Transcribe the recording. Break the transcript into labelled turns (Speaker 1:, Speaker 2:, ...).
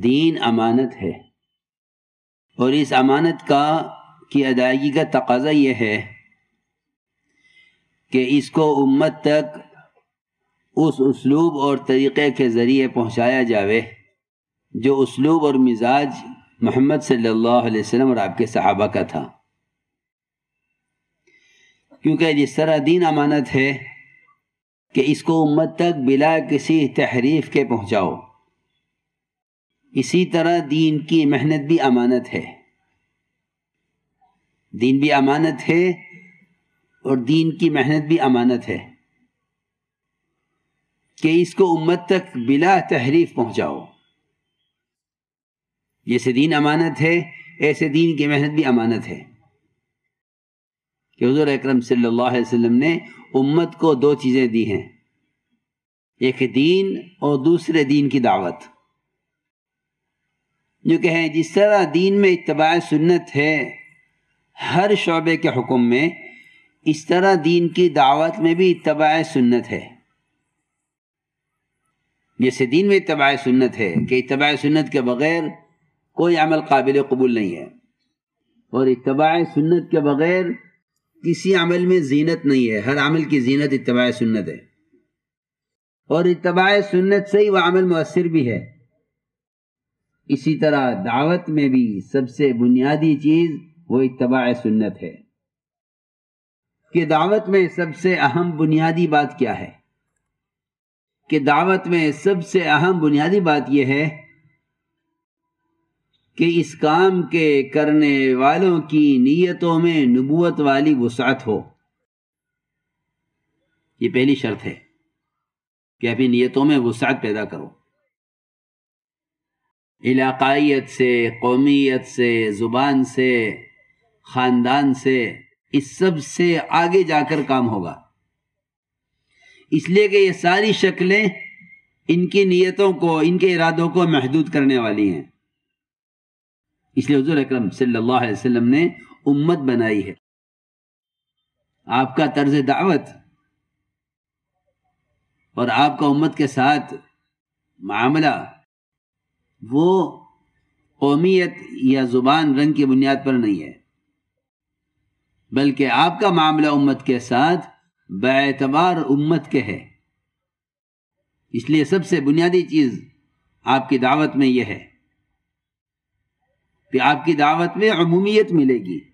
Speaker 1: दीन अमानत है और इस अमानत का की अदायगी का तकाजा यह है कि इसको उम्मत तक उस उसलूब और तरीक़े के ज़रिए पहुँचाया जावे जो उसलूब और मिजाज मोहम्मद सल्लल्लाहु अलैहि वसल्लम और आपके सहाबा का था क्योंकि जिस तरह दीन अमानत है कि इसको उम्मत तक बिला किसी तहरीफ के पहुँचाओ इसी तरह दीन की मेहनत भी अमानत है दीन भी अमानत है और दीन की मेहनत भी अमानत है कि इसको उम्मत तक बिला तहरीफ पहुंचाओ जैसे दीन अमानत है ऐसे दीन की मेहनत भी अमानत है कि हजूर अक्रम सल्लाम ने उम्मत को दो चीज़ें दी हैं एक दीन और दूसरे दीन की दावत जो कि जिस तरह दीन में इतबा सुन्नत है हर शोबे के हुक्म में इस तरह दीन की दावत में भी इतबा सुन्नत है जैसे दीन में इतबा सुन्नत है कि इतबा सुन्नत के बगैर कोई अमल काबिल कबूल नहीं है और इतबा सुन्नत के बगैर किसी अमल में जीनत नहीं है हर अमल की जीनत इतबा सुन्नत है और इतबा सुन्नत से ही वह अमल मؤसर भी है इसी तरह दावत में भी सबसे बुनियादी चीज़ वो इतबा सुन्नत है कि दावत में सबसे अहम बुनियादी बात क्या है कि दावत में सबसे अहम बुनियादी बात यह है कि इस काम के करने वालों की नीयतों में नबूत वाली वसात हो ये पहली शर्त है कि अपनी नीयतों में वसात पैदा करो इलाकाइत से कौमीत से ज़ुबान से ख़ानदान से इस सब से आगे जाकर काम होगा इसलिए कि ये सारी शक्लें इनकी नीयतों को इनके इरादों को महदूद करने वाली हैं इसलिए हजूर अक्रम सल्लल्लाहु अलैहि वसल्लम ने उम्मत बनाई है आपका तर्ज दावत और आपका उम्मत के साथ मामला वो कौमियत या ज़ुबान रंग की बुनियाद पर नहीं है बल्कि आपका मामला उम्मत के साथ बेतबार उम्मत के है इसलिए सबसे बुनियादी चीज़ आपकी दावत में यह है कि आपकी दावत में अमूमियत मिलेगी